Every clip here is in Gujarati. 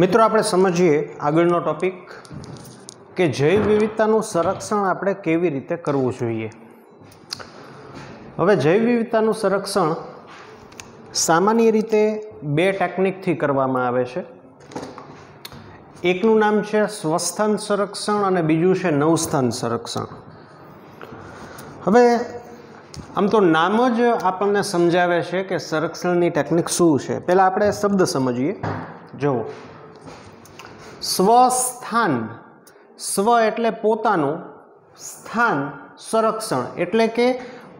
મિત્રો આપણે સમજીએ આગળનો ટોપિક કે જૈવ વિવિધતાનું સંરક્ષણ આપણે કેવી રીતે કરવું જોઈએ હવે જૈવ વિવિધતાનું સંરક્ષણ સામાન્ય રીતે બે ટેકનિકથી કરવામાં આવે છે એકનું નામ છે સ્વસ્થાન સંરક્ષણ અને બીજું છે નવસ્થાન સંરક્ષણ હવે આમ તો નામ જ આપણને સમજાવે છે કે સંરક્ષણની ટેકનિક શું છે પહેલાં આપણે શબ્દ સમજીએ જુઓ સ્વસ્થાન સ્વ એટલે પોતાનું સ્થાન સંરક્ષણ એટલે કે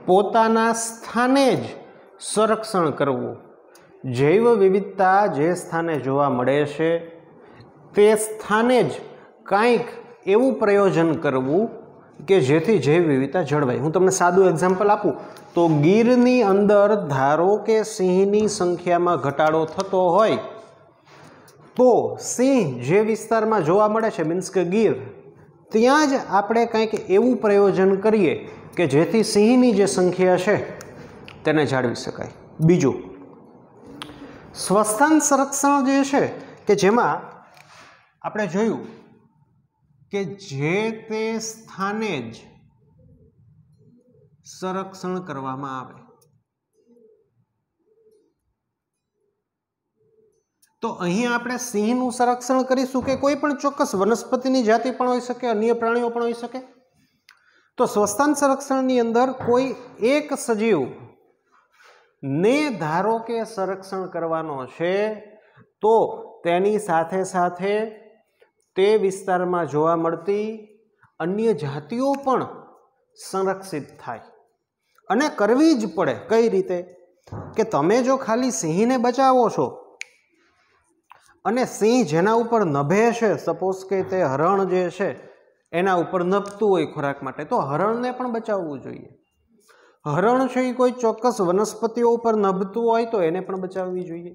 પોતાના સ્થાને જ સંરક્ષણ કરવું જૈવ વિવિધતા જે સ્થાને જોવા મળે છે તે સ્થાને જ કાંઈક એવું પ્રયોજન કરવું કે જેથી જૈવ વિવિધતા જળવાય હું તમને સાદું એક્ઝામ્પલ આપું તો ગીરની અંદર ધારો કે સિંહની સંખ્યામાં ઘટાડો થતો હોય તો સિંહ જે વિસ્તારમાં જોવા મળે છે મીન્સ કે ગીર ત્યાં જ આપણે કંઈક એવું પ્રયોજન કરીએ કે જેથી સિંહની જે સંખ્યા છે તેને જાળવી શકાય બીજું સ્વસ્થાન સંરક્ષણ જે છે કે જેમાં આપણે જોયું કે જે તે સ્થાને જ સંરક્ષણ કરવામાં આવે તો અહીં આપણે સિંહનું સંરક્ષણ કરીશું કે કોઈ પણ ચોક્કસ વનસ્પતિની જાતિ પણ હોઈ શકે અન્ય પ્રાણીઓ પણ હોઈ શકે તો સ્વસ્થાન સંરક્ષણની અંદર કોઈ એક સજીવ ને ધારો કે સંરક્ષણ કરવાનો છે તો તેની સાથે સાથે તે વિસ્તારમાં જોવા મળતી અન્ય જાતિઓ પણ સંરક્ષિત થાય અને કરવી જ પડે કઈ રીતે કે તમે જો ખાલી સિંહને બચાવો છો અને સિંહ જેના ઉપર નભે છે સપોઝ કે તે હરણ જે છે એના ઉપર નભતું હોય ખોરાક માટે તો હરણને પણ બચાવવું જોઈએ હરણ છે એ કોઈ ચોક્કસ વનસ્પતિઓ ઉપર નભતું હોય તો એને પણ બચાવવી જોઈએ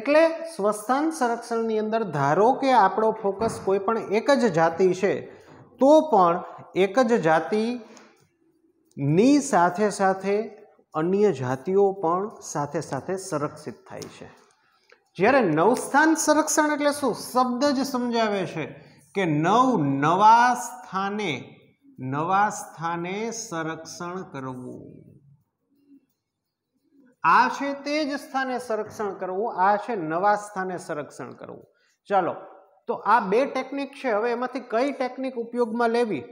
એટલે સ્વસ્થાન સંરક્ષણની અંદર ધારો કે આપણો ફોકસ કોઈ પણ એક જ જાતિ છે તો પણ એક જ જાતિની સાથે સાથે અન્ય જાતિઓ પણ સાથે સાથે સંરક્ષિત થાય છે જ્યારે નવસ્થાન સંરક્ષણ એટલે શું શબ્દ જ સમજાવે છે કે નવ નવા સ્થાને નવા સ્થાને સંરક્ષણ કરવું આ છે તે જ સ્થાને સંરક્ષણ કરવું આ છે નવા સ્થાને સંરક્ષણ કરવું ચાલો તો આ બે ટેકનિક છે હવે એમાંથી કઈ ટેકનિક ઉપયોગમાં લેવી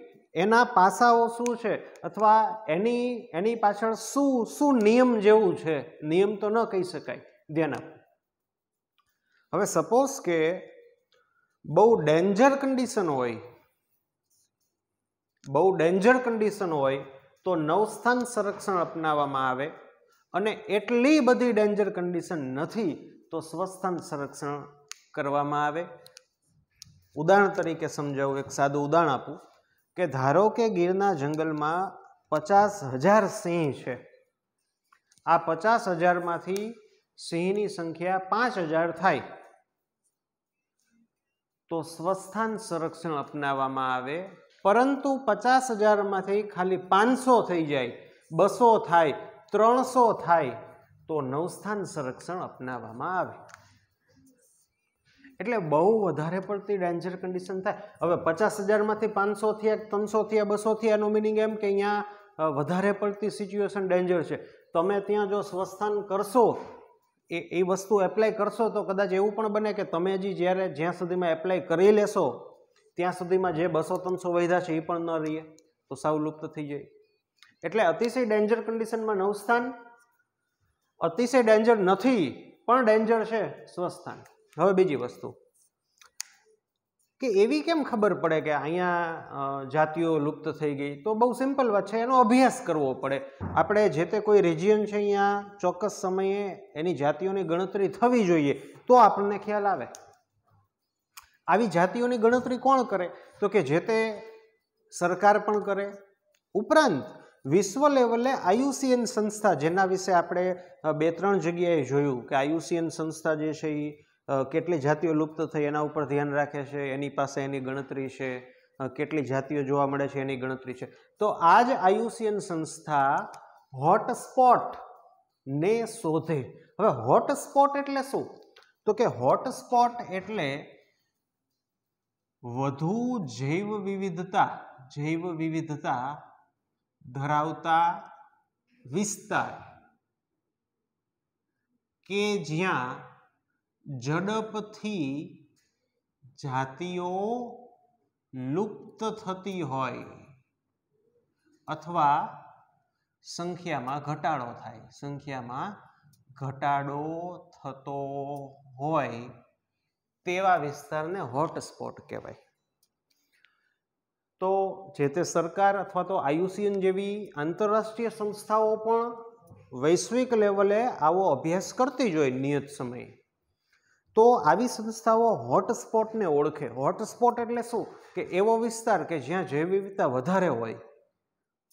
એના પાસાઓ શું છે અથવા એની એની પાછળ શું શું નિયમ જેવું છે નિયમ તો ન કહી શકાય ધ્યાન આપો હવે સપોઝ કે બહુ ડેન્જર કન્ડિશન હોય બહુ ડેન્જર કન્ડિશન હોય તો નવસ્થાન સંરક્ષણ અપનાવવામાં આવે અને એટલી બધી ડેન્જર કન્ડિશન નથી તો સ્વસ્થાન સંરક્ષણ કરવામાં આવે ઉદાહરણ તરીકે સમજાવું એક સાદું ઉદાહરણ આપું કે ધારો કે ગીરના જંગલમાં પચાસ હજાર સિંહ છે આ પચાસ હજારમાંથી સિંહની સંખ્યા પાંચ હજાર થાય તો સ્વસ્થાન સંરક્ષણ અપનાવવામાં આવે પરંતુ પચાસ હજારમાંથી ખાલી પાંચસો થઈ જાય બસો થાય ત્રણસો થાય તો નવસ્થાન સંરક્ષણ અપનાવવામાં આવે એટલે બહુ વધારે પડતી ડેન્જર કન્ડિશન થાય હવે પચાસ હજારમાંથી પાંચસો થયા ત્રણસો થયા બસો થયા એનું મિનિંગ એમ કે અહીંયા વધારે પડતી સિચ્યુએશન ડેન્જર છે તમે ત્યાં જો સ્વસ્થાન કરશો એ એ વસ્તુ એપ્લાય કરશો તો કદાચ એવું પણ બને કે તમે હજી જ્યારે જ્યાં સુધીમાં એપ્લાય કરી લેશો ત્યાં સુધીમાં જે બસો ત્રણસો વૈધા છે એ પણ ન રહીએ તો સાવ લુપ્ત થઈ જાય એટલે અતિશય ડેન્જર કન્ડિશનમાં નવસ્થાન અતિશય ડેન્જર નથી પણ ડેન્જર છે સ્વસ્થાન હવે બીજી વસ્તુ કે એવી કેમ ખબર પડે કે અહીંયા જાતિઓ લુપ્ત થઈ ગઈ તો બહુ સિમ્પલ વાત છે એનો અભ્યાસ કરવો પડે આપણે જે તે કોઈ રિજિયન છે અહીંયા ચોક્કસ સમયે એની જાતિઓની ગણતરી થવી જોઈએ તો આપણને ખ્યાલ આવે આવી જાતિઓની ગણતરી કોણ કરે તો કે જે તે સરકાર પણ કરે ઉપરાંત વિશ્વ લેવલે આયુસીએન સંસ્થા જેના વિશે આપણે બે ત્રણ જગ્યાએ જોયું કે આયુસીએન સંસ્થા જે છે એ કેટલી જાતિઓ લુપ્ત થઈ એના ઉપર ધ્યાન રાખે છે એની પાસે એની ગણતરી છે કેટલી જાતિઓ જોવા મળે છે એની ગણતરી છે તો આ જ આયુસીએન સંસ્થા હોટસ્પોટ ને શોધે હવે હોટસ્પોટ એટલે શું તો કે હોટસ્પોટ એટલે વધુ જૈવ વિવિધતા જૈવ વિવિધતા ધરાવતા વિસ્તાર કે જ્યાં ઝડપથી જાતિઓ લુપ્ત થતી હોય અથવા સંખ્યામાં ઘટાડો થાય સંખ્યામાં ઘટાડો થતો હોય તેવા વિસ્તારને હોટસ્પોટ કહેવાય તો જે તે સરકાર અથવા તો આયુસીએન જેવી આંતરરાષ્ટ્રીય સંસ્થાઓ પણ વૈશ્વિક લેવલે આવો અભ્યાસ કરતી જ હોય નિયત સમયે તો આવી સંસ્થાઓ હોટસ્પોટને ઓળખે હોટસ્પોટ એટલે શું કે એવો વિસ્તાર કે જ્યાં જૈવ વિવિધતા વધારે હોય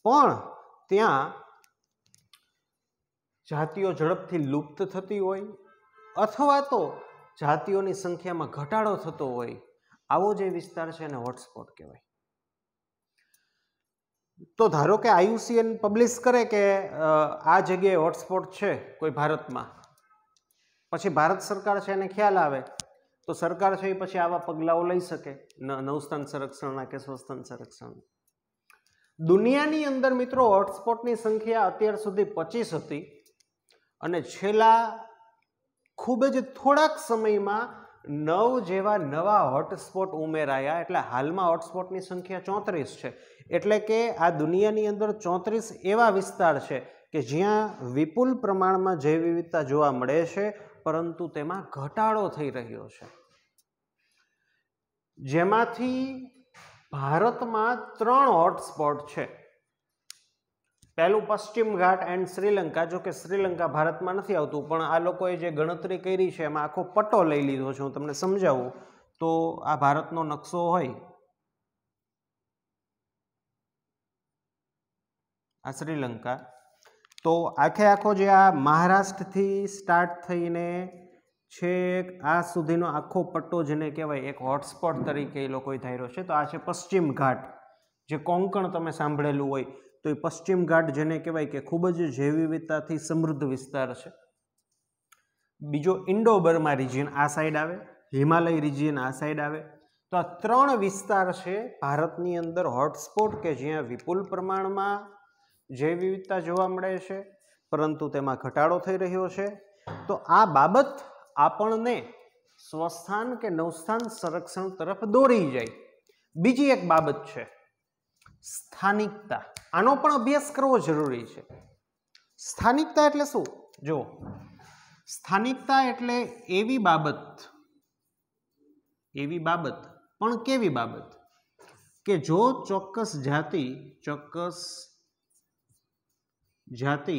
પણ ત્યાં જાતિઓ ઝડપથી લુપ્ત થતી હોય અથવા તો જાતિઓની સંખ્યામાં ઘટાડો થતો હોય આવો જે વિસ્તાર છે એને હોટસ્પોટ કહેવાય તો ધારો કે આયુસીએન પબ્લિશ કરે કે આ જગ્યાએ હોટસ્પોટ છે કોઈ ભારતમાં પછી ભારત સરકાર છે એને ખ્યાલ આવે તો સરકાર છે એ પછી આવા પગલાઓ લઈ શકે નવસ્તન સંરક્ષણના કે સ્વસ્તન સંરક્ષણ દુનિયાની અંદર મિત્રો હોટસ્પોટની સંખ્યા અત્યાર સુધી પચીસ હતી અને છેલ્લા ખૂબ જ થોડાક સમયમાં નવ જેવા નવા હોટસ્પોટ ઉમેરાયા એટલે હાલમાં હોટસ્પોટની સંખ્યા ચોત્રીસ છે એટલે કે આ દુનિયાની અંદર ચોત્રીસ એવા વિસ્તાર છે કે જ્યાં વિપુલ પ્રમાણમાં જૈવ વિવિધતા જોવા મળે છે પરંતુ તેમાં ઘટાડો થઈ રહ્યો છે જેમાંથી ભારતમાં ત્રણ હોટસ્પોટ છે પહેલું પશ્ચિમ ઘાટ એન્ડ શ્રીલંકા જો કે શ્રીલંકા ભારતમાં નથી આવતું પણ આ લોકોએ જે ગણતરી કરી છે એમાં આખો પટ્ટો લઈ લીધો છે હું તમને સમજાવું તો આ ભારતનો નકશો હોય આ શ્રીલંકા તો આખે આખો જે આ મહારાષ્ટ્રથી સ્ટાર્ટ થઈને છેક આ સુધીનો આખો પટ્ટો જેને કહેવાય એક હોટસ્પોટ તરીકે એ લોકોએ ધાર્યો છે તો આ છે પશ્ચિમ ઘાટ જે કોંકણ તમે સાંભળેલું હોય તો એ પશ્ચિમ ઘાટ જેને કહેવાય કે ખૂબ જ જૈવિવિધતાથી સમૃદ્ધ વિસ્તાર છે બીજો ઇન્ડો બર્મા રિજિયન આ સાઈડ આવે હિમાલય રિજિયન આ સાઈડ આવે તો આ ત્રણ વિસ્તાર છે ભારતની અંદર હોટસ્પોટ કે જ્યાં વિપુલ પ્રમાણમાં જૈવ વિવિધતા જોવા મળે છે પરંતુ તેમાં ઘટાડો થઈ રહ્યો છે તો આ બાબત આપણને સ્વસ્થાન કે નવસ્થાન સંરક્ષણ તરફ દોરી જાય બીજી એક બાબત છે સ્થાનિકતા આનો પણ અભ્યાસ કરવો જરૂરી છે સ્થાનિકતા એટલે શું જો સ્થાનિકતા એટલે એવી બાબત એવી બાબત પણ કેવી બાબત કે જો ચોક્કસ જાતિ ચોક્કસ જાતિ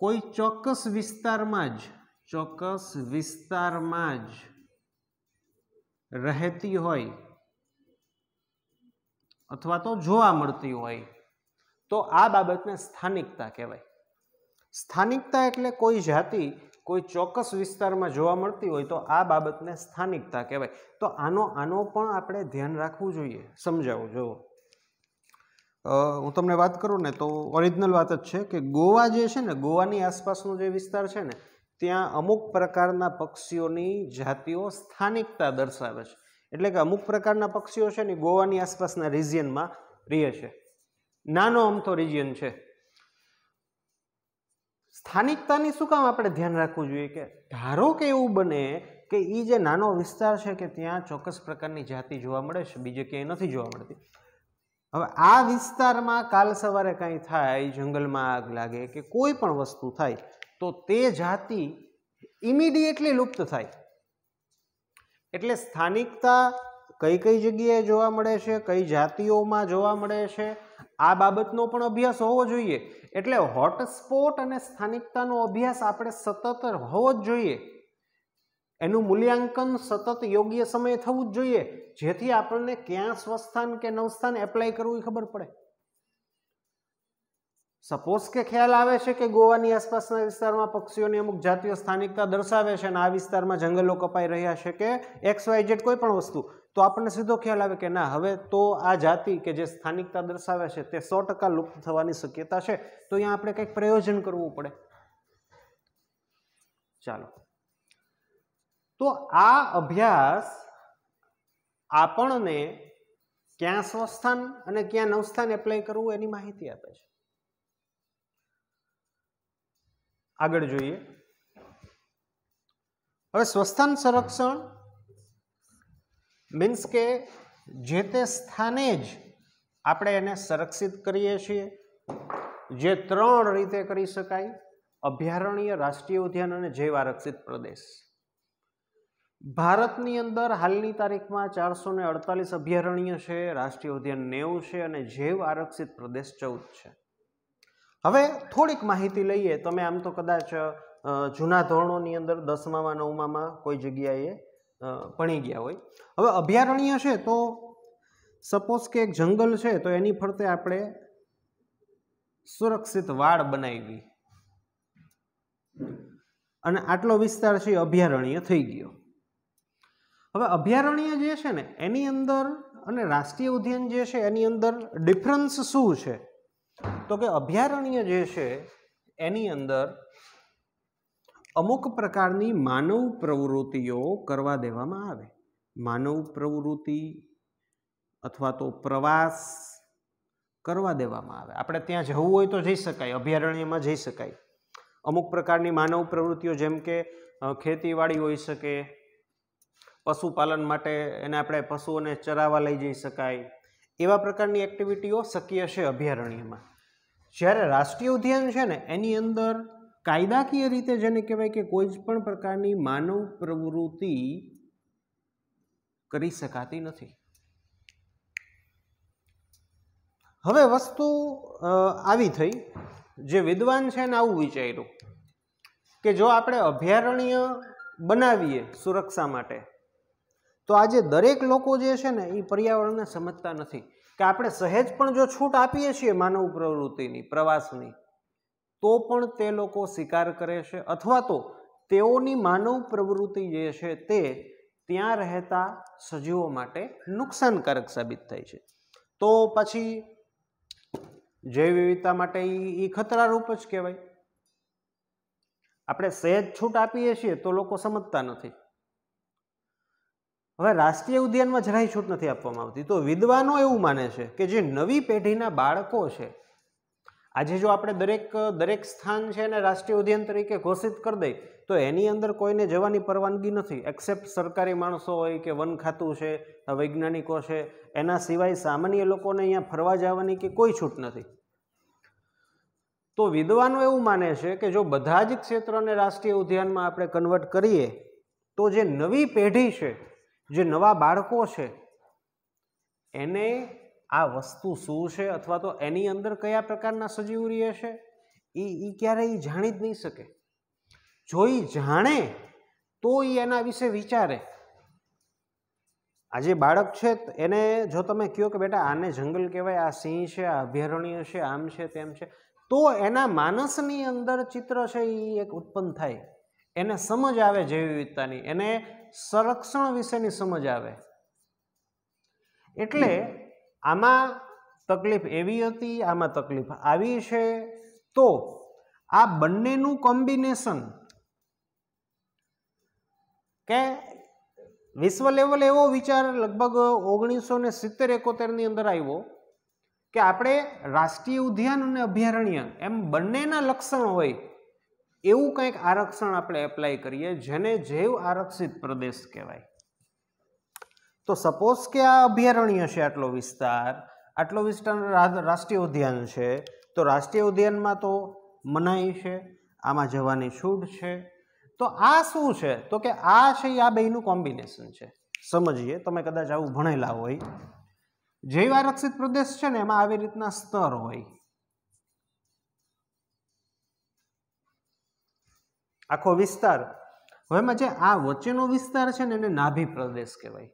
કોઈ ચોક્કસ વિસ્તારમાં જ ચોક્કસ વિસ્તારમાં જ રહેતી હોય અથવા તો જોવા મળતી હોય તો આ બાબતને સ્થાનિકતા કહેવાય સ્થાનિકતા એટલે કોઈ જાતિ કોઈ ચોક્કસ વિસ્તારમાં જોવા મળતી હોય તો આ બાબતને સ્થાનિકતા કહેવાય તો આનો આનો પણ આપણે ધ્યાન રાખવું જોઈએ સમજાવું જોવો હું તમને વાત કરું ને તો ઓરિજિનલ વાત જ છે કે ગોવા જે છે ને ગોવાની આસપાસનો જે વિસ્તાર છે ને ત્યાં અમુક પ્રકારના પક્ષીઓની જાતિઓ સ્થાનિકતા દર્શાવે છે એટલે કે અમુક પ્રકારના પક્ષીઓ છે ને ગોવાની આસપાસના રિજિયનમાં રહે છે નાનો અમથો રિજિયન છે સ્થાનિકતાની શું કામ આપણે ધ્યાન રાખવું જોઈએ કે ધારો કે એવું બને કે એ જે નાનો વિસ્તાર છે કે ત્યાં ચોક્કસ પ્રકારની જાતિ જોવા મળે છે બીજે ક્યાંય નથી જોવા મળતી હવે આ વિસ્તારમાં કાલ સવારે કાંઈ થાય જંગલમાં આગ લાગે કે કોઈ પણ વસ્તુ થાય તો તે જાતિ ઇમિડિયેટલી લુપ્ત થાય એટલે સ્થાનિકતા કઈ કઈ જગ્યાએ જોવા મળે છે કઈ જાતિઓમાં જોવા મળે છે આ બાબતનો પણ અભ્યાસ હોવો જોઈએ એટલે હોટસ્પોટ અને સ્થાનિકતાનો અભ્યાસ આપણે સતત હોવો જ જોઈએ એનું મૂલ્યાંકન સતત યોગ્ય સમયે થવું જ જોઈએ જેથી આપણને ક્યાં સ્વસ્થાન કે નવસ્થાન એપ્લાય કરવું એ ખબર પડે સપોઝ કે ખ્યાલ આવે છે કે ગોવાની આસપાસના વિસ્તારમાં પક્ષીઓની અમુક જાતિઓ સ્થાનિકતા દર્શાવે છે અને આ વિસ્તારમાં જંગલો કપાઈ રહ્યા છે કે એક્સ વાય જેડ કોઈ પણ વસ્તુ તો આપણને સીધો ખ્યાલ આવે કે ના હવે તો આ જાતિ કે જે સ્થાનિકતા દર્શાવે છે તે સો ટકા લુપ્ત થવાની શક્યતા છે તો અહીંયા આપણે કંઈક પ્રયોજન કરવું પડે ચાલો તો આ અભ્યાસ આપણને ક્યાં સ્વસ્થાન અને ક્યાં નવસ્થાન એપ્લાય કરવું એની માહિતી આપે છે આગળ જોઈએ હવે સ્વસ્થાન સંરક્ષણ મીન્સ કે જે તે સ્થાને જ આપણે એને સંરક્ષિત કરીએ છીએ જે ત્રણ રીતે કરી શકાય અભયારણ્ય રાષ્ટ્રીય ઉદ્યાન અને જૈવ આરક્ષિત પ્રદેશ ભારતની અંદર હાલની તારીખમાં ચારસો ને અડતાલીસ અભયારણ્ય છે રાષ્ટ્રીય ઉદ્યાન નેવું છે અને જૈવ આરક્ષિત પ્રદેશ ચૌદ છે હવે થોડીક માહિતી લઈએ તમે આમ તો કદાચ જૂના ધોરણોની અંદર દસમામાં નવમામાં કોઈ જગ્યાએ ભણી ગયા હોય હવે અભયારણ્ય છે તો સપોઝ કે એક જંગલ છે તો એની ફરતે આપણે સુરક્ષિત વાડ બનાવી અને આટલો વિસ્તાર છે અભયારણ્ય થઈ ગયો હવે અભયારણ્ય જે છે ને એની અંદર અને રાષ્ટ્રીય ઉદ્યાન જે છે એની અંદર ડિફરન્સ શું છે તો કે અભયારણ્ય જે છે એની અંદર અમુક પ્રકારની માનવ પ્રવૃત્તિઓ કરવા દેવામાં આવે માનવ પ્રવૃત્તિ અથવા તો પ્રવાસ કરવા દેવામાં આવે આપણે ત્યાં જવું હોય તો જઈ શકાય અભયારણ્યમાં જઈ શકાય અમુક પ્રકારની માનવ પ્રવૃત્તિઓ જેમ કે ખેતીવાડી હોઈ શકે પશુપાલન માટે એને આપણે પશુઓને ચરાવવા લઈ જઈ શકાય એવા પ્રકારની એક્ટિવિટીઓ શક્ય છે અભયારણ્યમાં જ્યારે રાષ્ટ્રીય ઉદ્યાન છે ને એની અંદર કાયદાકીય રીતે જેને કહેવાય કે કોઈ પણ પ્રકારની માનવ પ્રવૃત્તિ કરી શકાતી નથી હવે વસ્તુ આવી થઈ જે વિદ્વાન છે ને આવું વિચાર્યું કે જો આપણે અભયારણ્ય બનાવીએ સુરક્ષા માટે તો આજે દરેક લોકો જે છે ને એ પર્યાવરણને સમજતા નથી કે આપણે સહેજ પણ જો છૂટ આપીએ છીએ માનવ પ્રવૃત્તિની પ્રવાસની તો પણ તે લોકો સ્વીકાર કરે છે અથવા તો તેઓની માનવ પ્રવૃત્તિ જે છે તે ત્યાં રહેતા સજીવો માટે નુકસાનકારક સાબિત થાય છે તો પછી જૈવ વિવિધતા માટે એ ખતરારૂપ જ કહેવાય આપણે સહેજ છૂટ આપીએ છીએ તો લોકો સમજતા નથી હવે રાષ્ટ્રીય ઉદ્યાનમાં જરાય છૂટ નથી આપવામાં આવતી તો વિદ્વાનો એવું માને છે કે જે નવી પેઢીના બાળકો છે આજે જો આપણે દરેક દરેક સ્થાન છે એને રાષ્ટ્રીય ઉદ્યાન તરીકે ઘોષિત કરી દઈએ તો એની અંદર કોઈને જવાની પરવાનગી નથી એક્સેપ્ટ સરકારી માણસો હોય કે વન ખાતું છે વૈજ્ઞાનિકો છે એના સિવાય સામાન્ય લોકોને અહીંયા ફરવા જવાની કે કોઈ છૂટ નથી તો વિદ્વાનો એવું માને છે કે જો બધા જ ક્ષેત્રોને રાષ્ટ્રીય ઉદ્યાનમાં આપણે કન્વર્ટ કરીએ તો જે નવી પેઢી છે જે નવા બાળકો છે એને આ વસ્તુ શું છે અથવા તો એની અંદર કયા પ્રકારના સજીવ રહે છે એ એ ક્યારેય જાણી જ નહીં શકે જો એ જાણે તો એ એના વિશે વિચારે આ જે બાળક છે એને જો તમે કહો કે બેટા આને જંગલ કહેવાય આ સિંહ છે આ અભયારણ્ય છે આમ છે તેમ છે તો એના માનસની અંદર ચિત્ર છે એ એક ઉત્પન્ન થાય એને સમજ આવે જૈવ વિવિધતાની એને સંરક્ષણ વિશેની સમજ આવે એટલે આમાં તકલીફ એવી હતી આમાં તકલીફ આવી છે તો આ બંનેનું કોમ્બિનેશન કે વિશ્વ લેવલે એવો વિચાર લગભગ ઓગણીસો ને સિત્તેર એકોતેરની અંદર આવ્યો કે આપણે રાષ્ટ્રીય ઉદ્યાન અને અભયારણ્ય એમ બંનેના લક્ષણ હોય એવું કંઈક આરક્ષણ આપણે એપ્લાય કરીએ જેને જૈવ આરક્ષિત પ્રદેશ કહેવાય તો સપોઝ કે આ અભયારણ્ય છે આટલો વિસ્તાર આટલો વિસ્તાર રાષ્ટ્રીય ઉદ્યાન છે તો રાષ્ટ્રીય ઉદ્યાનમાં તો મનાઈ છે આમાં જવાની છૂટ છે તો આ શું છે તો કે આ છે આ બેનું કોમ્બિનેશન છે સમજીએ તમે કદાચ આવું ભણેલા હોય જૈવ આરક્ષિત પ્રદેશ છે ને એમાં આવી રીતના સ્તર હોય આખો વિસ્તાર હવેમાં જે આ વચ્ચેનો વિસ્તાર છે ને એને નાભી પ્રદેશ કહેવાય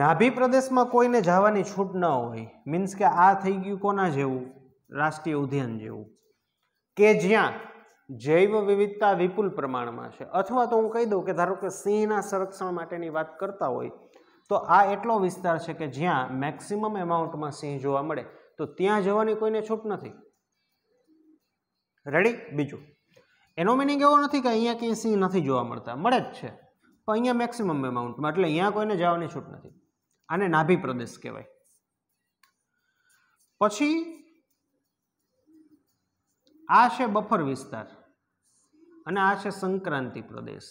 નાભી પ્રદેશમાં કોઈને જવાની છૂટ ન હોય મીન્સ કે આ થઈ ગયું કોના જેવું રાષ્ટ્રીય ઉદ્યાન જેવું કે જ્યાં જૈવ વિવિધતા વિપુલ પ્રમાણમાં છે અથવા તો હું કહી દઉં કે ધારો કે સિંહના સંરક્ષણ માટેની વાત કરતા હોય તો આ એટલો વિસ્તાર છે કે જ્યાં મેક્સિમમ એમાઉન્ટમાં સિંહ જોવા મળે તો ત્યાં જવાની કોઈને છૂટ નથી રેડી બીજું એનો મિનિંગ એવો નથી કે અહીંયા ક્યાંય સિંહ નથી જોવા મળતા મળે જ છે પણ અહીંયા મેક્સિમમ એમાઉન્ટમાં એટલે અહીંયા કોઈને જવાની છૂટ નથી આને નાભી પ્રદેશ કહેવાય પછી આ છે બફર વિસ્તાર અને આ છે સંક્રાંતિ પ્રદેશ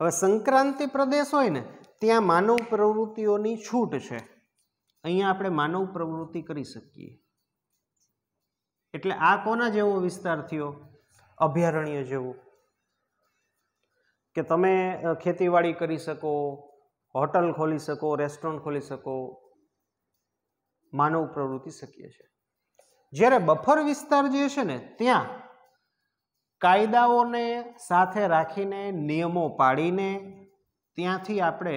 હવે સંક્રાંતિ પ્રદેશ હોય ને ત્યાં માનવ પ્રવૃત્તિઓની છૂટ છે અહીંયા આપણે માનવ પ્રવૃત્તિ કરી શકીએ એટલે આ કોના જેવો વિસ્તાર થયો અભયારણ્ય જેવો કે તમે ખેતીવાડી કરી શકો હોટલ ખોલી શકો રેસ્ટોરન્ટ ખોલી શકો માનવ પ્રવૃત્તિ શકીએ છે જ્યારે બફર વિસ્તાર જે છે ને ત્યાં કાયદાઓને સાથે રાખીને નિયમો પાડીને ત્યાંથી આપણે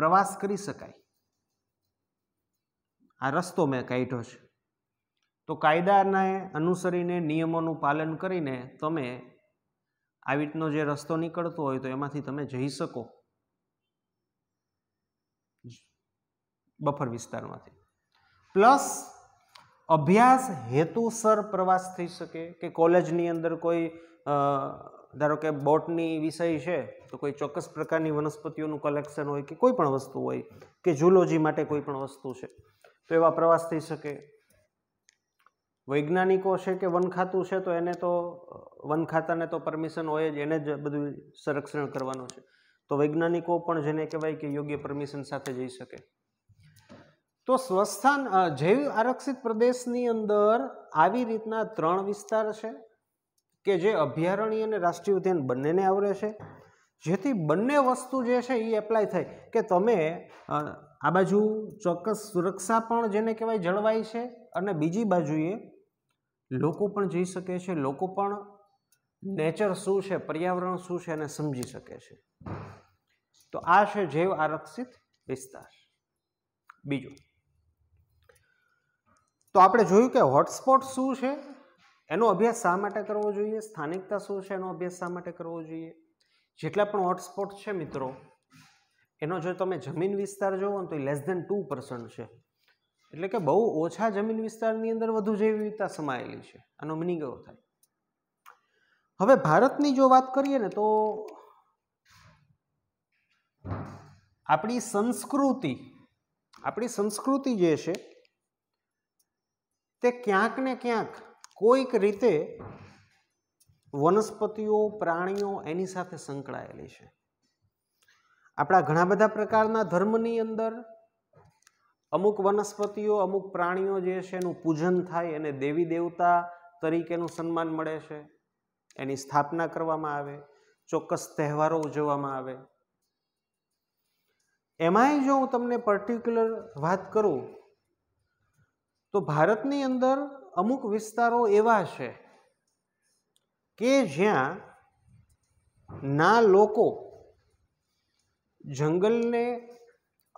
પ્રવાસ કરી શકાય આ રસ્તો મેં કાઢ્યો છે તો કાયદાને અનુસરીને નિયમોનું પાલન કરીને તમે આવી રીતનો જે રસ્તો નીકળતો હોય તો એમાંથી તમે જઈ શકો બફર વિસ્તારમાંથી પ્લસ અભ્યાસ હેતુસર પ્રવાસ થઈ શકે કે કોલેજની અંદર કોઈ ધારો કે બોટની વિષય છે તો કોઈ ચોક્કસ પ્રકારની વનસ્પતિઓનું કલેક્શન હોય કે કોઈ પણ વસ્તુ હોય કે ઝૂલોજી માટે કોઈ પણ વસ્તુ છે તો એવા પ્રવાસ થઈ શકે વૈજ્ઞાનિકો છે કે વન ખાતું છે તો એને તો વન ખાતાને તો પરમિશન હોય જ એને જ બધું સંરક્ષણ કરવાનું છે તો વૈજ્ઞાનિકો પણ જેને કહેવાય કે યોગ્ય પરમિશન સાથે જઈ શકે તો સ્વસ્થાન જૈવ આરક્ષિત પ્રદેશની અંદર આવી રીતના ત્રણ વિસ્તાર છે કે જે અભયારણ્ય અને રાષ્ટ્રીય ઉદ્યાન બંનેને આવરે છે જેથી બંને વસ્તુ જે છે એ એપ્લાય થાય કે તમે આ બાજુ ચોક્કસ સુરક્ષા પણ જેને કહેવાય જળવાય છે અને બીજી બાજુએ લોકો પણ જઈ શકે છે લોકો પણ નેચર શું છે પર્યાવરણ શું છે એને સમજી શકે છે તો આ છે જૈવ આરક્ષિત વિસ્તાર બીજું તો આપણે જોયું કે હોટસ્પોટ શું છે એનો અભ્યાસ શા માટે કરવો જોઈએ સ્થાનિકતા શું છે એનો અભ્યાસ શા માટે કરવો જોઈએ જેટલા પણ હોટસ્પોટ છે મિત્રો એનો જો તમે જમીન વિસ્તાર જોવો ને તો એ લેસ ધેન ટુ પર્સન્ટ છે એટલે કે બહુ ઓછા જમીન વિસ્તારની અંદર વધુ જૈવ વિવિધતા સમાયેલી છે આનો મિનિંગ એવો થાય હવે ભારતની જો વાત કરીએ ને તો આપણી સંસ્કૃતિ આપણી સંસ્કૃતિ જે છે તે ક્યાંક ને ક્યાંક કોઈક રીતે વનસ્પતિઓ પ્રાણીઓ એની સાથે સંકળાયેલી છે આપણા ઘણા બધા પ્રકારના ધર્મની અંદર અમુક વનસ્પતિઓ અમુક પ્રાણીઓ જે છે એનું પૂજન થાય એને દેવી દેવતા તરીકેનું સન્માન મળે છે એની સ્થાપના કરવામાં આવે ચોક્કસ તહેવારો ઉજવવામાં આવે એમાંય જો હું તમને પર્ટિક્યુલર વાત કરું તો ભારતની અંદર અમુક વિસ્તારો એવા છે કે જ્યાં ના લોકો જંગલને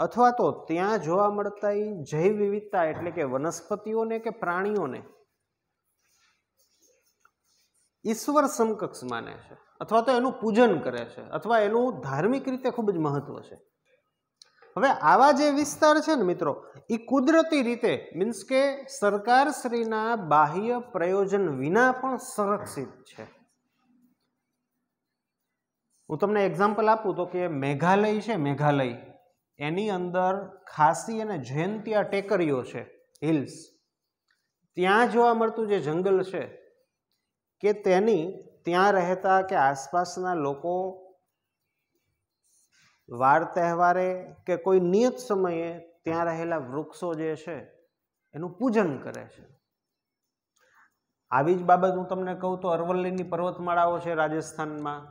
અથવા તો ત્યાં જોવા મળતા એ જૈવ વિવિધતા એટલે કે વનસ્પતિઓને કે પ્રાણીઓને ઈશ્વર સમકક્ષ માને છે અથવા તો એનું પૂજન કરે છે અથવા એનું ધાર્મિક રીતે ખૂબ જ મહત્વ છે હવે આવા જે વિસ્તાર છે ને મિત્રો એ કુદરતી રીતે મીન્સ કે સરકારશ્રીના બાહ્ય પ્રયોજન વિના પણ સંરક્ષિત છે હું તમને એક્ઝામ્પલ આપું તો કે મેઘાલય છે મેઘાલય એની અંદર ખાસી અને જયંતિયા ટેકરીઓ છે હિલ્સ ત્યાં જોવા મળતું જે જંગલ છે કે તેની ત્યાં રહેતા કે આસપાસના લોકો વાર તહેવારે કે કોઈ નિયત સમયે ત્યાં રહેલા વૃક્ષો જે છે એનું પૂજન કરે છે આવી જ બાબત હું તમને કહું તો અરવલ્લીની પર્વતમાળાઓ છે રાજસ્થાનમાં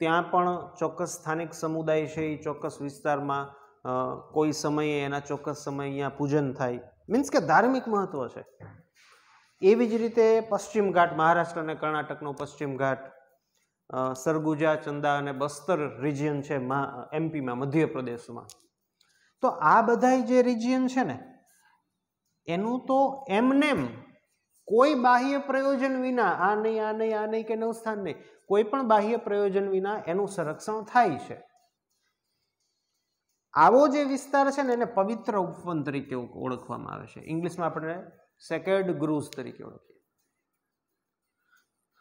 ત્યાં પણ ચોક્કસ સ્થાનિક સમુદાય છે એ ચોક્કસ વિસ્તારમાં કોઈ સમયે એના ચોક્કસ સમયે અહીંયા પૂજન થાય મીન્સ કે ધાર્મિક મહત્ત્વ છે એવી જ રીતે પશ્ચિમ ઘાટ મહારાષ્ટ્ર અને કર્ણાટકનો પશ્ચિમ ઘાટ સરગુજા ચંદા અને બસ્તર રિજિયન છે એમપીમાં મધ્યપ્રદેશમાં તો આ બધા જે રિજિયન છે ને એનું તો એમનેમ કોઈ બાહ્ય પ્રયોજન વિના આ નહીં આ નહીં આ નહીં કે નવસ્થાન નહીં કોઈ પણ બાહ્ય પ્રયોજન વિના એનું સંરક્ષણ થાય છે આવો જે વિસ્તાર છે ને એને પવિત્ર ઉપવન તરીકે ઓળખવામાં આવે છે ઇંગ્લિશમાં આપણે સેકેર્ડ ગ્રુઝ તરીકે ઓળખીએ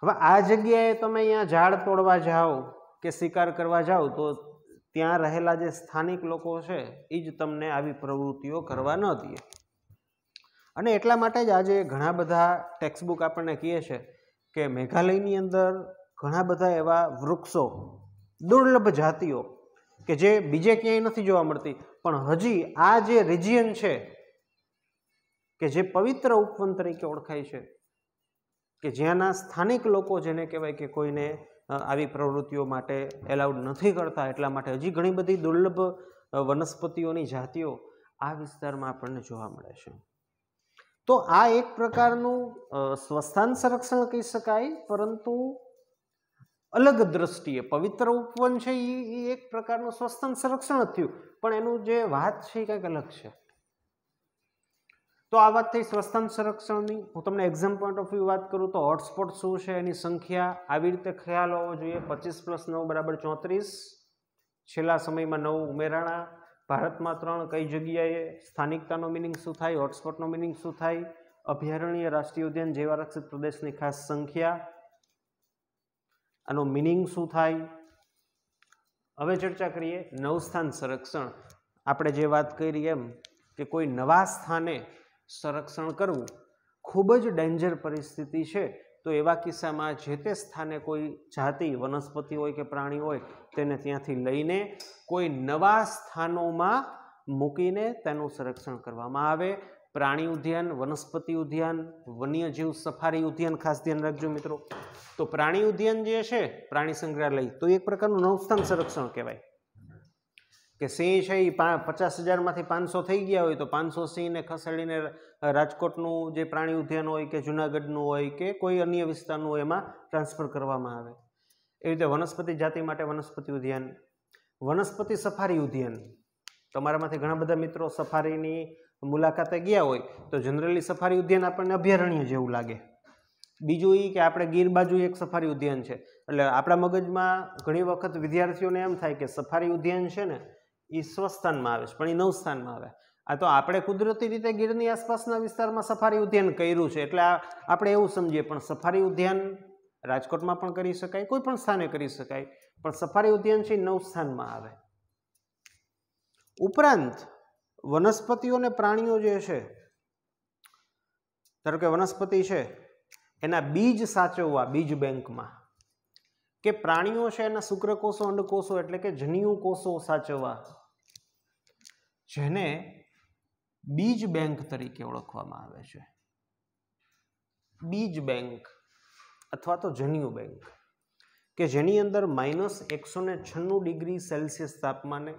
હવે આ જગ્યાએ તમે અહીંયા ઝાડ તોડવા જાઓ કે શિકાર કરવા જાઓ તો ત્યાં રહેલા જે સ્થાનિક લોકો છે એ જ તમને આવી પ્રવૃત્તિઓ કરવા ન દે અને એટલા માટે જ આજે ઘણા બધા ટેક્સ્ટબુક આપણને કહે છે કે મેઘાલયની અંદર ઘણા બધા એવા વૃક્ષો દુર્લભ જાતિઓ કે જે બીજે ક્યાંય નથી જોવા મળતી પણ હજી આ જે રિજિયન છે કે જે પવિત્ર ઉપવન તરીકે ઓળખાય છે કે જ્યાંના સ્થાનિક લોકો જેને કહેવાય કે કોઈને આવી પ્રવૃત્તિઓ માટે એલાઉડ નથી કરતા એટલા માટે હજી ઘણી બધી દુર્લભ વનસ્પતિઓની જાતિઓ આ વિસ્તારમાં આપણને જોવા મળે છે તો આ એક પ્રકારનું સ્વસ્થાન સંરક્ષણ કહી શકાય પરંતુ અલગ દ્રષ્ટિએ પવિત્ર ઉપવન છે એ એક પ્રકારનું સ્વસ્થન સંરક્ષણ જ થયું પણ એનું જે વાત છે એ કંઈક અલગ છે તો આ વાત થઈ સ્વસ્થન સંરક્ષણની હું તમને એક્ઝામ પોઈન્ટ ઓફ વ્યૂ વાત કરું તો હોટસ્પોટ શું છે એની સંખ્યા આવી રીતે ખ્યાલ હોવો જોઈએ પચીસ પ્લસ નવ બરાબર ચોત્રીસ છેલ્લા સમયમાં નવ ઉમેરાણા ભારતમાં ત્રણ કઈ જગ્યાએ સ્થાનિકતાનો મિનિંગ શું થાય હોટસ્પોટનો મિનિંગ શું થાય અભયારણ્ય રાષ્ટ્રીય ઉદ્યાન જેવા રક્ષિત પ્રદેશની ખાસ સંખ્યા આનો મિનિંગ શું થાય હવે ચર્ચા કરીએ નવસ્થાન સંરક્ષણ આપણે જે વાત કરી એમ કે કોઈ નવા સ્થાને સંરક્ષણ કરવું ખૂબ જ ડેન્જર પરિસ્થિતિ છે તો એવા કિસ્સામાં જે તે સ્થાને કોઈ જાતિ વનસ્પતિ હોય કે પ્રાણી હોય તેને ત્યાંથી લઈને કોઈ નવા સ્થાનોમાં મૂકીને તેનું સંરક્ષણ કરવામાં આવે પ્રાણી ઉદ્યાન વનસ્પતિ ઉદ્યાન વન્યજીવ સફારી ઉદ્યાન ખાસ ધ્યાન રાખજો મિત્રો તો પ્રાણી ઉદ્યાન જે છે પ્રાણી સંગ્રહાલય તો એક પ્રકારનું નવસ્થાન સંરક્ષણ કહેવાય કે સિંહ છે એ પચાસ હજારમાંથી પાંચસો થઈ ગયા હોય તો પાંચસો સિંહને ખસેડીને રાજકોટનું જે પ્રાણી ઉદ્યાન હોય કે જુનાગઢનું હોય કે કોઈ અન્ય વિસ્તારનું હોય એમાં ટ્રાન્સફર કરવામાં આવે એવી રીતે વનસ્પતિ જાતિ માટે વનસ્પતિ ઉદ્યાન વનસ્પતિ સફારી ઉદ્યાન તમારામાંથી ઘણા બધા મિત્રો સફારીની મુલાકાતે ગયા હોય તો જનરલી સફારી ઉદ્યાન આપણને અભયારણ્ય જેવું લાગે બીજું એ કે આપણે ગીર બાજુ એક સફારી ઉદ્યાન છે એટલે આપણા મગજમાં ઘણી વખત વિદ્યાર્થીઓને એમ થાય કે સફારી ઉદ્યાન છે ને એ સ્વસ્થાનમાં આવે છે પણ એ નવસ્થાનમાં આવે આ તો આપણે કુદરતી રીતે ગીરની આસપાસના વિસ્તારમાં સફારી ઉદ્યાન કર્યું છે એટલે આપણે એવું સમજીએ પણ સફારી ઉદ્યાન રાજકોટમાં પણ કરી શકાય કોઈ પણ સ્થાને કરી શકાય પણ સફારી ઉદ્યાન છે એ નવસ્થાનમાં આવે ઉપરાંત વનસ્પતિઓ અને પ્રાણીઓ જે છે ધારો કે વનસ્પતિ છે એના બીજ સાચવવા બીજ બેંકમાં કે પ્રાણીઓ છે એના શુક્રકોષો અંડકોષો એટલે કે જનીયુ કોષો સાચવવા જેને બીજ બેંક તરીકે ઓળખવામાં આવે છે બીજ બેંક અથવા તો જનીયુ બેંક કે જેની અંદર માઇનસ એકસો છન્નું ડિગ્રી સેલ્સિયસ તાપમાને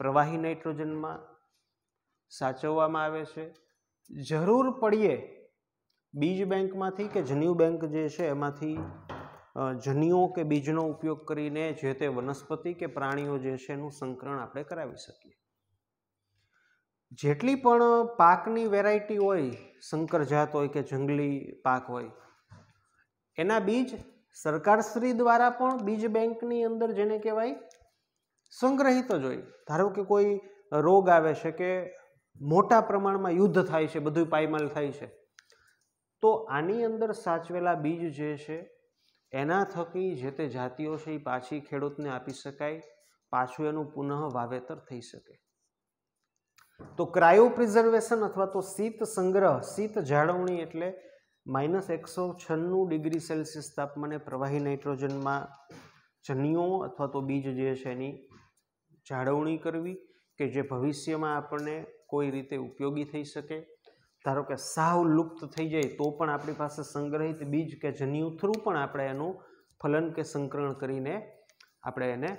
પ્રવાહી નાઇટ્રોજનમાં સાચવવામાં આવે છે જરૂર પડીએ બીજ બેંકમાંથી કે જન્યુ બેંક જે છે એમાંથી જન્યુઓ કે બીજનો ઉપયોગ કરીને જે તે વનસ્પતિ કે પ્રાણીઓ જે છે એનું સંકરણ આપણે કરાવી શકીએ જેટલી પણ પાકની વેરાયટી હોય સંકર જાત હોય કે જંગલી પાક હોય એના બીજ સરકારશ્રી દ્વારા પણ બીજ બેંકની અંદર જેને કહેવાય સંગ્રહિત જ હોય ધારો કે કોઈ રોગ આવે છે કે મોટા પ્રમાણમાં યુદ્ધ થાય છે બધું પાયમાલ થાય છે તો આની અંદર સાચવેલા બીજ જે છે એના થકી જે તે જાતિઓ છે એ પાછી ખેડૂતને આપી શકાય પાછું એનું પુનઃ વાવેતર થઈ શકે તો ક્રાયો પ્રિઝર્વેશન અથવા તો શીત સંગ્રહ શીત જાળવણી એટલે માઇનસ એકસો છન્નું ડિગ્રી સેલ્સિયસ તાપમાને પ્રવાહી નાઇટ્રોજનમાં જન્યુઓ અથવા તો બીજ જે છે એની જાળવણી કરવી કે જે ભવિષ્યમાં આપણને કોઈ રીતે ઉપયોગી થઈ શકે ધારો કે સાવ લુપ્ત થઈ જાય તો પણ આપણી પાસે સંગ્રહિત બીજ કે જન્યુ થ્રુ પણ આપણે એનું ફલન કે સંકરણ કરીને આપણે એને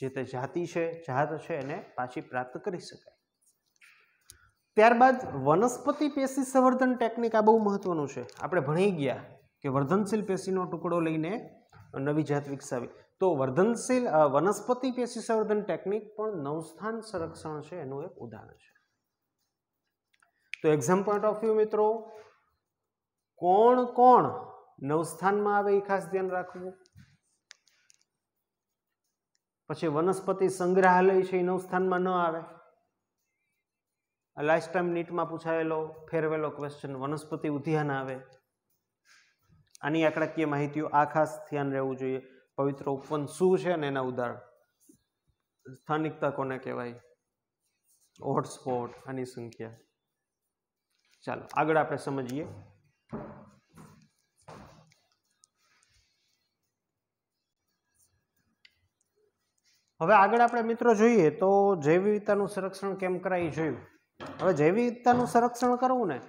જે તે જાતિ છે જાત છે એને પાછી પ્રાપ્ત કરી શકાય ત્યારબાદ વનસ્પતિ પેશી સંવર્ધન ટેકનિક આ બહુ મહત્વનું છે આપણે ભણી ગયા કે વર્ધનશીલ પેશીનો ટુકડો લઈને નવી જાત વિકસાવી તો વર્ધનશીલ વનસ્પતિ પેશી સંવર્ધન ટેકનિક પણ નવસ્થાન સંરક્ષણ છે એનું એક ઉદાહરણ છે તો એક્ઝામ પોઈન્ટ ઓફ વ્યૂ મિત્રો કોણ કોણ નવસ્થાનમાં આવે એ ખાસ ધ્યાન રાખવું પછી વનસ્પતિ સંગ્રહાલય છે એ નવસ્થાનમાં ન આવે લાસ્ટ ટાઈમ નીટમાં પૂછાયેલો ફેરવેલો ક્વેશ્ચન વનસ્પતિ ઉદ્યાન આવે આની આંકડાકીય માહિતીઓ આ ખાસ ધ્યાન રહેવું જોઈએ પવિત્ર ઉપવન શું છે ને એના ઉદાહરણ સ્થાનિકતા કોને કહેવાય હોટસ્પોટ આની સંખ્યા ચાલો આગળ આપણે સમજીએ હવે આગળ આપણે મિત્રો જોઈએ તો જૈવિકતાનું સંરક્ષણ કેમ કરાય જોયું હવે જૈવિકતાનું સંરક્ષણ કરવું ને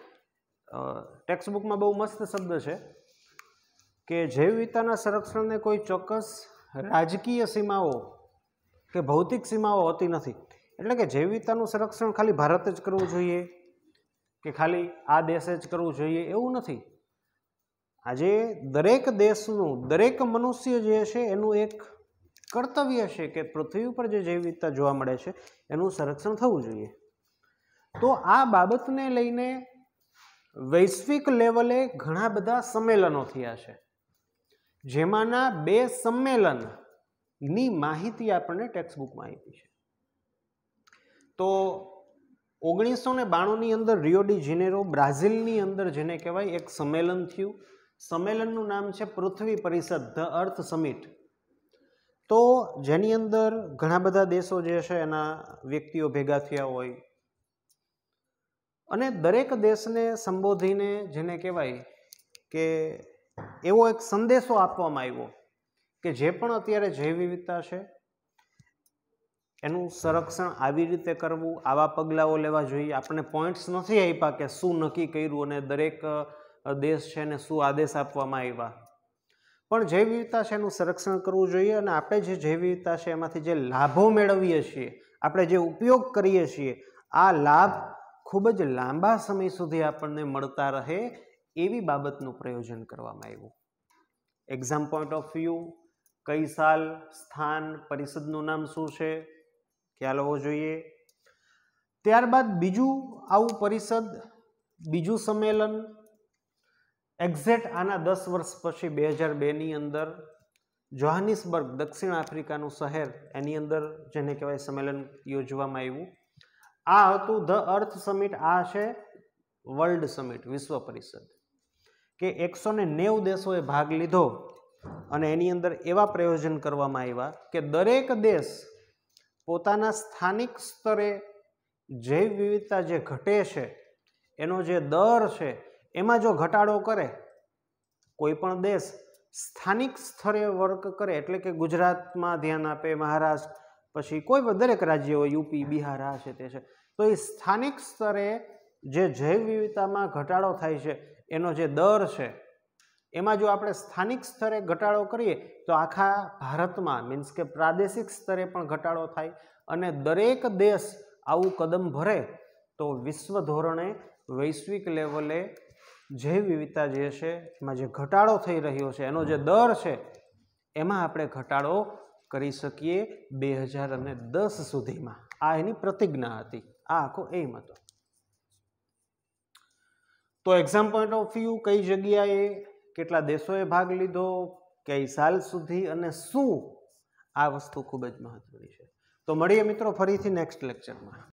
ટેક્સ્ટબુકમાં બહુ મસ્ત શબ્દ છે કે જૈવવિધતાના સંરક્ષણને કોઈ ચોક્કસ રાજકીય સીમાઓ કે ભૌતિક સીમાઓ હોતી નથી એટલે કે જૈવવિધતાનું સંરક્ષણ ખાલી ભારત જ કરવું જોઈએ કે ખાલી આ દેશે જ કરવું જોઈએ એવું નથી આજે દરેક દેશનું દરેક મનુષ્ય જે છે એનું એક કર્તવ્ય છે કે પૃથ્વી ઉપર જે જૈવવિધતા જોવા મળે છે એનું સંરક્ષણ થવું જોઈએ તો આ બાબતને લઈને વૈશ્વિક લેવલે ઘણા બધા સંમેલનો થયા છે જેમાંના બે સંમેલનની માહિતી આપણને ટેક્સ્ટબુકમાં માહિતી છે તો ઓગણીસો ને બાણુંની અંદર રિયોડી જિનેરો બ્રાઝિલની અંદર જેને કહેવાય એક સંમેલન થયું સંમેલનનું નામ છે પૃથ્વી પરિષદ ધ અર્થ સમિટ તો જેની અંદર ઘણા બધા દેશો જે છે એના વ્યક્તિઓ ભેગા થયા હોય અને દરેક દેશને સંબોધીને જેને કહેવાય કે એવો એક સંદેશો આપવામાં આવ્યો કે જે પણ અત્યારે જૈવ વિવિધતા છે એનું સંરક્ષણ આવી રીતે કરવું આવા પગલાઓ લેવા જોઈએ આપણે પોઈન્ટ્સ નથી આપ્યા કે શું નક્કી કર્યું અને દરેક દેશ છે એને શું આદેશ આપવામાં આવ્યા પણ જૈવ વિવિધતા છે એનું સંરક્ષણ કરવું જોઈએ અને આપણે જે જૈવ વિવિધતા છે એમાંથી જે લાભો મેળવીએ છીએ આપણે જે ઉપયોગ કરીએ છીએ આ લાભ ખૂબ જ લાંબા સમય સુધી આપણને મળતા રહે એવી બાબતનું પ્રયોજન કરવામાં આવ્યું એક્ઝામ પોઈન્ટ ઓફ વ્યૂ કઈ સાલ સ્થાન પરિષદનું નામ શું છે ખ્યાલ હોવો જોઈએ ત્યારબાદ બીજું આવું પરિષદ બીજું સંમેલન એક્ઝેક્ટ આના દસ વર્ષ પછી બે હજાર બેની અંદર જોહાનિસબર્ગ દક્ષિણ આફ્રિકાનું શહેર એની અંદર જેને કહેવાય સંમેલન યોજવામાં આવ્યું આ હતું ધ અર્થ સમિટ આ છે વર્લ્ડ સમિટ વિશ્વ પરિષદ કે એકસો ને નેવું દેશોએ ભાગ લીધો અને એની અંદર એવા પ્રયોજન કરવામાં આવ્યા કે દરેક દેશ પોતાના સ્થાનિક સ્તરે જૈવ વિવિધતા જે ઘટે છે એનો જે દર છે એમાં જો ઘટાડો કરે કોઈ પણ દેશ સ્થાનિક સ્તરે વર્ક કરે એટલે કે ગુજરાતમાં ધ્યાન આપે મહારાષ્ટ્ર પછી કોઈ પણ દરેક રાજ્ય હોય યુપી બિહાર આ છે તે છે તો એ સ્થાનિક સ્તરે જે જૈવ વિવિધતામાં ઘટાડો થાય છે એનો જે દર છે એમાં જો આપણે સ્થાનિક સ્તરે ઘટાડો કરીએ તો આખા ભારતમાં મીન્સ કે પ્રાદેશિક સ્તરે પણ ઘટાડો થાય અને દરેક દેશ આવું કદમ ભરે તો વિશ્વ ધોરણે વૈશ્વિક લેવલે જૈવ વિવિધતા જે છે એમાં જે ઘટાડો થઈ રહ્યો છે એનો જે દર છે એમાં આપણે ઘટાડો કરી શકીએ બે હજાર અને દસ સુધીમાં આ એની પ્રતિજ્ઞા હતી આ આખો એમ હતો તો એક્ઝામ પોઈન્ટ ઓફ વ્યૂ કઈ જગ્યાએ કેટલા દેશોએ ભાગ લીધો કઈ સાલ સુધી અને શું આ વસ્તુ ખૂબ જ મહત્ત્વની છે તો મળીએ મિત્રો ફરીથી નેક્સ્ટ લેક્ચરમાં